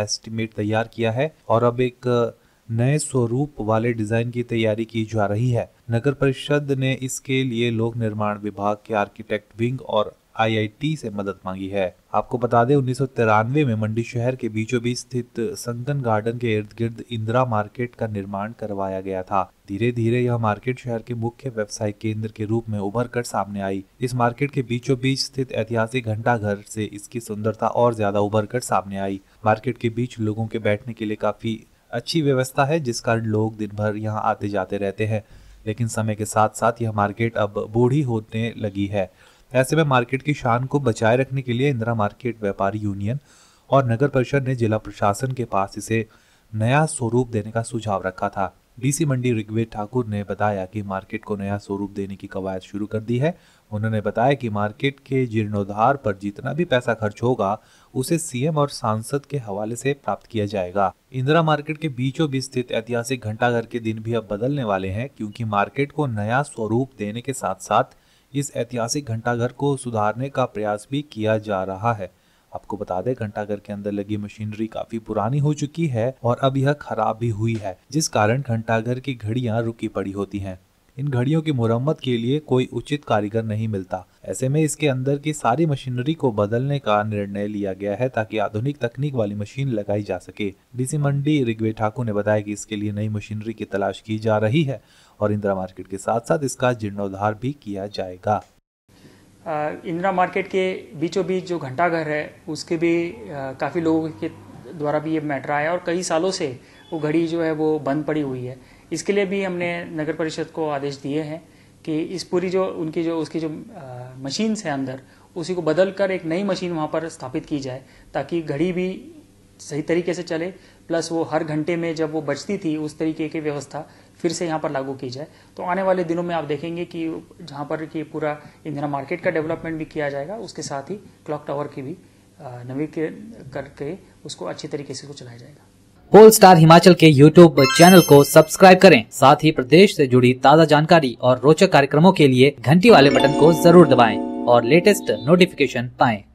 Estimate तैयार किया है और अब एक नए स्वरूप वाले डिजाइन की तैयारी की जा रही है नगर परिषद ने इसके लिए लोक निर्माण विभाग के आर्किटेक्ट विंग और आईआईटी से मदद मांगी है आपको बता दें उन्नीस में मंडी शहर के बीचों बीच स्थित संगन गार्डन के इर्द गिर्द इंदिरा मार्केट का निर्माण करवाया गया था धीरे धीरे यह मार्केट शहर के मुख्य व्यवसाय केंद्र के रूप में उभर कर सामने आई इस मार्केट के बीचों बीच स्थित ऐतिहासिक घंटाघर से इसकी सुंदरता और ज्यादा उभर कर सामने आई मार्केट के बीच लोगों के बैठने के लिए काफी अच्छी व्यवस्था है जिस कारण लोग दिन भर यहाँ आते जाते रहते हैं लेकिन समय के साथ साथ यह मार्केट अब बूढ़ी होने लगी है ऐसे में मार्केट की शान को बचाए रखने के लिए इंदिरा मार्केट व्यापारी यूनियन और नगर परिषद ने जिला प्रशासन के पास इसे नया स्वरूप देने का सुझाव रखा था डीसी मंडी ऋग्वेद ठाकुर ने बताया कि मार्केट को नया स्वरूप देने की कवायद शुरू कर दी है उन्होंने बताया कि मार्केट के जीर्णोद्धार पर जितना भी पैसा खर्च होगा उसे सीएम और सांसद के हवाले से प्राप्त किया जाएगा इंदिरा मार्केट के बीचों बीच स्थित ऐतिहासिक घंटाघर के दिन भी अब बदलने वाले हैं क्योंकि मार्केट को नया स्वरूप देने के साथ साथ इस ऐतिहासिक घंटाघर को सुधारने का प्रयास भी किया जा रहा है आपको बता दें घंटाघर के अंदर लगी मशीनरी काफी पुरानी हो चुकी है और अब यह खराब भी हुई है जिस कारण घंटाघर की घड़ियां रुकी पड़ी होती हैं इन घड़ियों की मुरम्मत के लिए कोई उचित कारीगर नहीं मिलता ऐसे में इसके अंदर की सारी मशीनरी को बदलने का निर्णय लिया गया है ताकि आधुनिक तकनीक वाली मशीन लगाई जा सके डीसी मंडी रिग्वे ठाकुर ने बताया कि इसके लिए नई मशीनरी की तलाश की जा रही है और इंदिरा मार्केट के साथ साथ इसका जीर्णोद्धार भी किया जाएगा इंदिरा मार्केट के बीचों बीच जो घंटाघर है उसके भी काफ़ी लोगों के द्वारा भी ये मैटर आया और कई सालों से वो घड़ी जो है वो बंद पड़ी हुई है इसके लिए भी हमने नगर परिषद को आदेश दिए हैं कि इस पूरी जो उनकी जो उसकी जो मशीन्स हैं अंदर उसी को बदल कर एक नई मशीन वहाँ पर स्थापित की जाए ताकि घड़ी भी सही तरीके से चले प्लस वो हर घंटे में जब वो बचती थी उस तरीके की व्यवस्था फिर से यहाँ पर लागू की जाए तो आने वाले दिनों में आप देखेंगे कि जहाँ पर कि पूरा इंदिरा मार्केट का डेवलपमेंट भी किया जाएगा उसके साथ ही क्लॉक टावर की भी नवीकरण करके उसको अच्छी तरीके से को चलाया जाएगा होल स्टार हिमाचल के यूट्यूब चैनल को सब्सक्राइब करें साथ ही प्रदेश से जुड़ी ताज़ा जानकारी और रोचक कार्यक्रमों के लिए घंटी वाले बटन को जरूर दबाएं और लेटेस्ट नोटिफिकेशन पाएं।